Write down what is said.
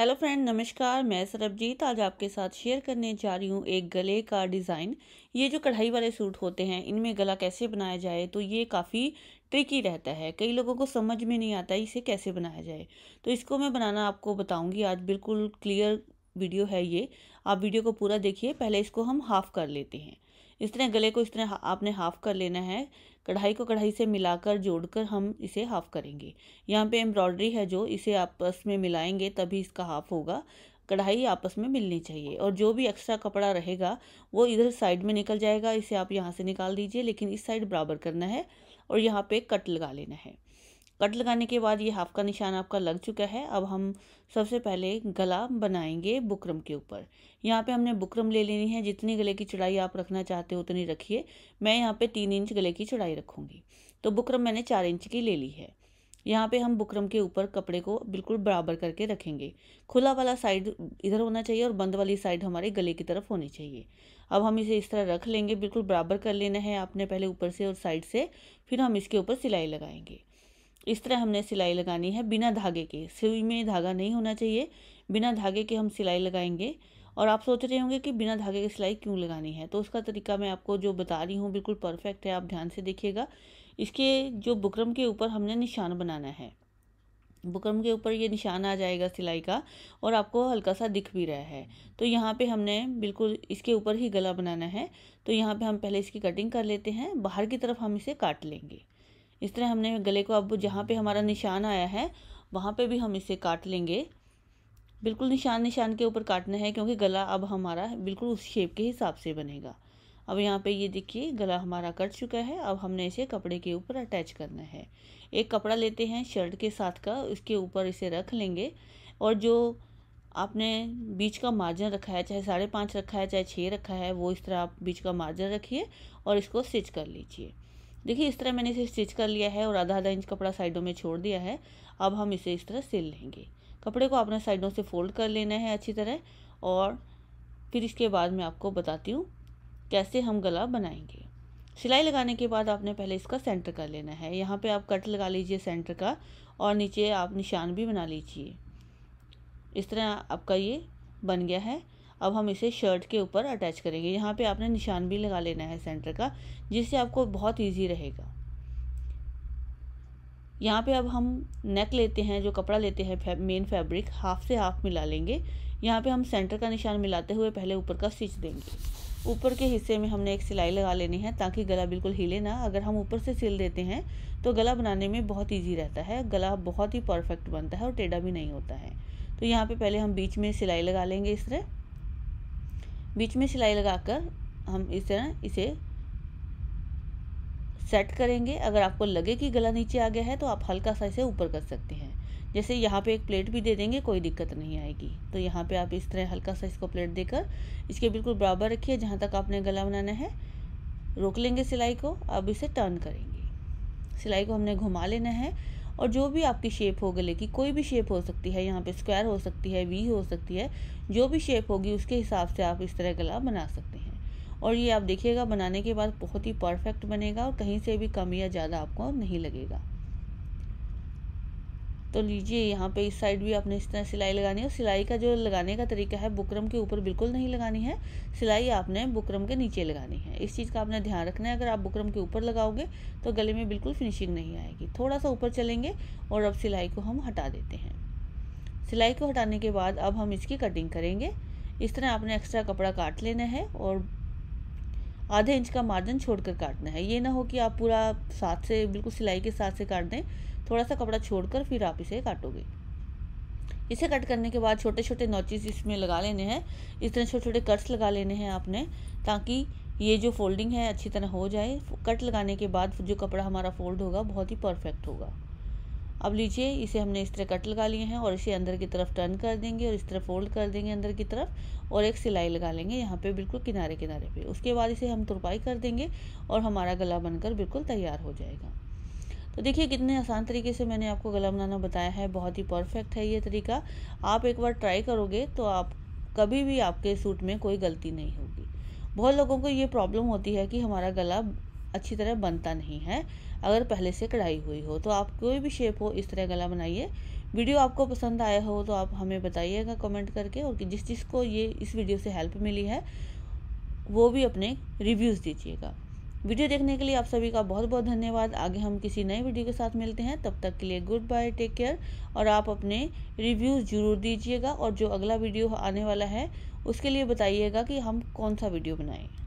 hello friend नमस्कार मैं सरबजीत आज आपके साथ शेयर करने जा रही हूँ एक गले का डिज़ाइन ये जो कढ़ाई वाले सूट होते हैं इनमें गला कैसे बनाया जाए तो ये काफ़ी ट्रिकी रहता है कई लोगों को समझ में नहीं आता इसे कैसे बनाया जाए तो इसको मैं बनाना आपको बताऊँगी आज बिल्कुल क्लियर वीडियो है ये आप वीडियो को पूरा देखिए पहले इसको हम हाफ़ कर लेते हैं इस तरह गले को इस तरह आपने हाफ़ कर लेना है कढ़ाई को कढ़ाई से मिलाकर जोड़कर हम इसे हाफ़ करेंगे यहाँ पे एम्ब्रॉयडरी है जो इसे आपस में मिलाएंगे तभी इसका हाफ़ होगा कढ़ाई आपस में मिलनी चाहिए और जो भी एक्स्ट्रा कपड़ा रहेगा वो इधर साइड में निकल जाएगा इसे आप यहाँ से निकाल दीजिए लेकिन इस साइड बराबर करना है और यहाँ पर कट लगा लेना है कट लगाने के बाद ये हाफ का निशान आपका लग चुका है अब हम सबसे पहले गला बनाएंगे बुकरम के ऊपर यहाँ पे हमने बुकरम ले लेनी है जितनी गले की चौड़ाई आप रखना चाहते हो उतनी रखिए मैं यहाँ पे तीन इंच गले की चौड़ाई रखूँगी तो बुकरम मैंने चार इंच की ले ली है यहाँ पे हम बुकरम के ऊपर कपड़े को बिल्कुल बराबर करके रखेंगे खुला वाला साइड इधर होना चाहिए और बंद वाली साइड हमारे गले की तरफ होनी चाहिए अब हम इसे इस तरह रख लेंगे बिल्कुल बराबर कर लेना है आपने पहले ऊपर से और साइड से फिर हम इसके ऊपर सिलाई लगाएंगे इस तरह हमने सिलाई लगानी है बिना धागे के सुई में धागा नहीं होना चाहिए बिना धागे के हम सिलाई लगाएंगे और आप सोच रहे होंगे कि बिना धागे की सिलाई क्यों लगानी है तो उसका तरीका मैं आपको जो बता रही हूँ बिल्कुल परफेक्ट है आप ध्यान से देखिएगा इसके जो बुकरम के ऊपर हमने निशान बनाना है बुकरम के ऊपर ये निशान आ जाएगा सिलाई का और आपको हल्का सा दिख भी रहा है तो यहाँ पे हमने बिल्कुल इसके ऊपर ही गला बनाना है तो यहाँ पे हम पहले इसकी कटिंग कर लेते हैं बाहर की तरफ हम इसे काट लेंगे इस तरह हमने गले को अब जहाँ पे हमारा निशान आया है वहाँ पे भी हम इसे काट लेंगे बिल्कुल निशान निशान के ऊपर काटना है क्योंकि गला अब हमारा बिल्कुल उस शेप के हिसाब से बनेगा अब यहाँ पे ये देखिए गला हमारा कट चुका है अब हमने इसे कपड़े के ऊपर अटैच करना है एक कपड़ा लेते हैं शर्ट के साथ का उसके ऊपर इसे रख लेंगे और जो आपने बीच का मार्जिन रखा है चाहे साढ़े पाँच रखा है चाहे छः रखा है वो इस तरह आप बीच का मार्जिन रखिए और इसको स्टिच कर लीजिए देखिए इस तरह मैंने इसे स्टिच कर लिया है और आधा आधा इंच कपड़ा साइडों में छोड़ दिया है अब हम इसे इस तरह सिल लेंगे कपड़े को आपने साइडों से फोल्ड कर लेना है अच्छी तरह और फिर इसके बाद मैं आपको बताती हूँ कैसे हम गला बनाएंगे सिलाई लगाने के बाद आपने पहले इसका सेंटर कर लेना है यहाँ पे आप कट लगा लीजिए सेंटर का और नीचे आप निशान भी बना लीजिए इस तरह आपका ये बन गया है अब हम इसे शर्ट के ऊपर अटैच करेंगे यहाँ पे आपने निशान भी लगा लेना है सेंटर का जिससे आपको बहुत इजी रहेगा यहाँ पे अब हम नेक लेते हैं जो कपड़ा लेते हैं फे, मेन फैब्रिक हाफ से हाफ मिला लेंगे यहाँ पे हम सेंटर का निशान मिलाते हुए पहले ऊपर का स्टिच देंगे ऊपर के हिस्से में हमने एक सिलाई लगा लेनी है ताकि गला बिल्कुल हिले ना अगर हम ऊपर से सिल देते हैं तो गला बनाने में बहुत ईजी रहता है गला बहुत ही परफेक्ट बनता है और टेढ़ा भी नहीं होता है तो यहाँ पर पहले हम बीच में सिलाई लगा लेंगे इस तरह बीच में सिलाई लगाकर हम इस तरह इसे सेट करेंगे अगर आपको लगे कि गला नीचे आ गया है तो आप हल्का सा इसे ऊपर कर सकते हैं जैसे यहाँ पे एक प्लेट भी दे देंगे कोई दिक्कत नहीं आएगी तो यहाँ पे आप इस तरह हल्का सा इसको प्लेट देकर इसके बिल्कुल बराबर रखिए जहाँ तक आपने गला बनाना है रोक लेंगे सिलाई को अब इसे टर्न करेंगे सिलाई को हमने घुमा लेना है और जो भी आपकी शेप हो गले की कोई भी शेप हो सकती है यहाँ पे स्क्वायर हो सकती है वी हो सकती है जो भी शेप होगी उसके हिसाब से आप इस तरह गला बना सकते हैं और ये आप देखिएगा बनाने के बाद बहुत ही परफेक्ट बनेगा और कहीं से भी कम या ज़्यादा आपको नहीं लगेगा तो लीजिए यहाँ पे इस साइड भी आपने इस तरह सिलाई लगानी है सिलाई का जो लगाने का तरीका है बुकरम के ऊपर बिल्कुल नहीं लगानी है सिलाई आपने बुकरम के नीचे लगानी है इस चीज़ का आपने ध्यान रखना है अगर आप बुकरम के ऊपर लगाओगे तो गले में बिल्कुल फिनिशिंग नहीं आएगी थोड़ा सा ऊपर चलेंगे और अब सिलाई को हम हटा देते हैं सिलाई को हटाने के बाद अब हम इसकी कटिंग करेंगे इस तरह आपने एक्स्ट्रा कपड़ा काट लेना है और आधे इंच का मार्जिन छोड़कर काटना है ये ना हो कि आप पूरा साथ से बिल्कुल सिलाई के साथ से काट दें थोड़ा सा कपड़ा छोड़कर फिर आप इसे काटोगे इसे कट करने के बाद छोटे छोटे नोचिस इसमें लगा लेने हैं इस तरह छोटे छोटे कट्स लगा लेने हैं आपने ताकि ये जो फोल्डिंग है अच्छी तरह हो जाए कट लगाने के बाद जो कपड़ा हमारा फोल्ड होगा बहुत ही परफेक्ट होगा अब लीजिए इसे हमने इस तरह कट लगा लिए हैं और इसे अंदर की तरफ टर्न कर देंगे और इस तरह फोल्ड कर देंगे अंदर की तरफ और एक सिलाई लगा लेंगे यहाँ पे बिल्कुल किनारे किनारे पे उसके बाद इसे हम तुरपाई कर देंगे और हमारा गला बनकर बिल्कुल तैयार हो जाएगा तो देखिए कितने आसान तरीके से मैंने आपको गला बनाना बताया है बहुत ही परफेक्ट है ये तरीका आप एक बार ट्राई करोगे तो आप कभी भी आपके सूट में कोई गलती नहीं होगी बहुत लोगों को ये प्रॉब्लम होती है कि हमारा गला अच्छी तरह बनता नहीं है अगर पहले से कढ़ाई हुई हो तो आप कोई भी शेप हो इस तरह गला बनाइए वीडियो आपको पसंद आया हो तो आप हमें बताइएगा कमेंट करके और जिस जिसको ये इस वीडियो से हेल्प मिली है वो भी अपने रिव्यूज़ दीजिएगा वीडियो देखने के लिए आप सभी का बहुत बहुत धन्यवाद आगे हम किसी नए वीडियो के साथ मिलते हैं तब तक के लिए गुड बाय टेक केयर और आप अपने रिव्यूज़ ज़रूर दीजिएगा और जो अगला वीडियो आने वाला है उसके लिए बताइएगा कि हम कौन सा वीडियो बनाएं